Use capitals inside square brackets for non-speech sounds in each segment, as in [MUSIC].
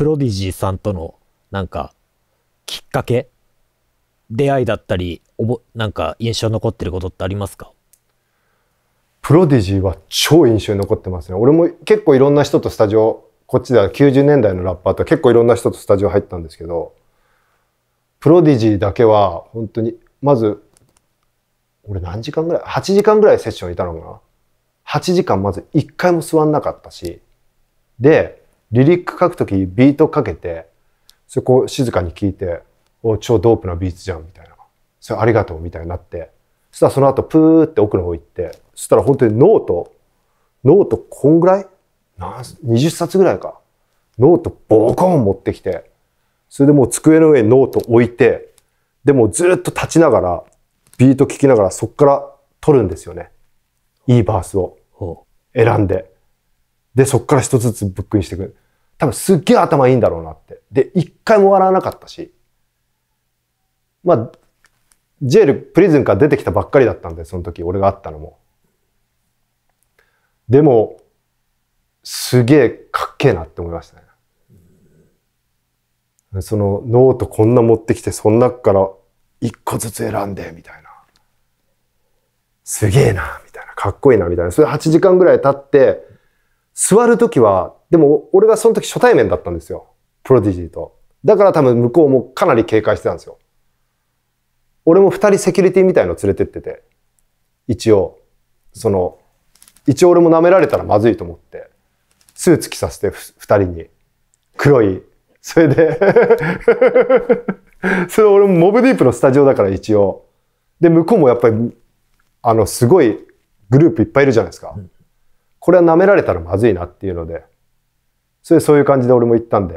プロディジーさんとの、なんか、きっかけ出会いだったり、おぼなんか印象残ってることってありますかプロディジーは超印象に残ってますね。俺も結構いろんな人とスタジオ、こっちでは90年代のラッパーと結構いろんな人とスタジオ入ったんですけど、プロディジーだけは本当に、まず、俺何時間ぐらい ?8 時間ぐらいセッションいたのかな ?8 時間まず1回も座んなかったし、で、リリック書くときビートかけて、そこ静かに聞いて、お超ドープなビーツじゃんみたいな。それありがとうみたいになって。そしたらその後プーって奥の方行って、そしたら本当にノート、ノートこんぐらいなん ?20 冊ぐらいか。ノートボコン持ってきて、それでもう机の上にノート置いて、でもずっと立ちながら、ビート聴きながらそっから撮るんですよね。いいバースを選んで。で、そっから一つずつブックインしていく。多分すっげえ頭いいんだろうなって。で、一回も笑わなかったし。まあ、ジェール、プリズンから出てきたばっかりだったんで、その時、俺があったのも。でも、すげえかっけえなって思いましたね。そのノートこんな持ってきて、その中から一個ずつ選んで、みたいな。すげえな、みたいな。かっこいいな、みたいな。それ8時間ぐらい経って、座る時は、でも俺がその時初対面だったんですよ。プロディジーと。だから多分向こうもかなり警戒してたんですよ。俺も2人セキュリティみたいの連れてってて、一応、その、一応俺も舐められたらまずいと思って、スーツ着させて2人に。黒い。それで [LAUGHS] それ俺もモブディープのスタジオだから一応。で、向こうもやっぱり、あの、すごいグループいっぱいいるじゃないですか。うんこれは舐められたらまずいなっていうので、それそういう感じで俺も言ったんで。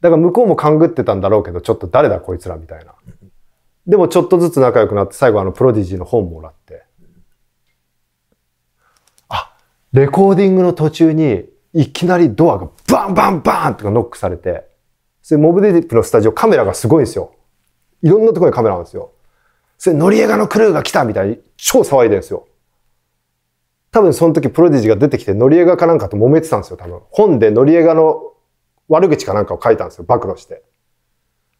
だから向こうも勘ぐってたんだろうけど、ちょっと誰だこいつらみたいな。でもちょっとずつ仲良くなって、最後あのプロディジーの本もらって。あ、レコーディングの途中に、いきなりドアがバンバンバンとかノックされて、それモブディップのスタジオカメラがすごいんですよ。いろんなところにカメラなんですよ。それ、ノリエガのクルーが来たみたいに超騒いでるんですよ。多分その時プロディジが出てきて、ノリエガかなんかと揉めてたんですよ、多分。本でノリエガの悪口かなんかを書いたんですよ、暴露して。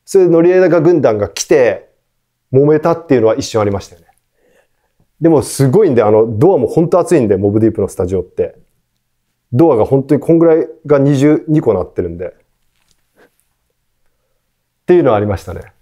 それでノリエガ軍団が来て、揉めたっていうのは一瞬ありましたよね。でもすごいんで、あの、ドアも本当熱いんで、モブディープのスタジオって。ドアが本当にこんぐらいが22個なってるんで。っていうのはありましたね。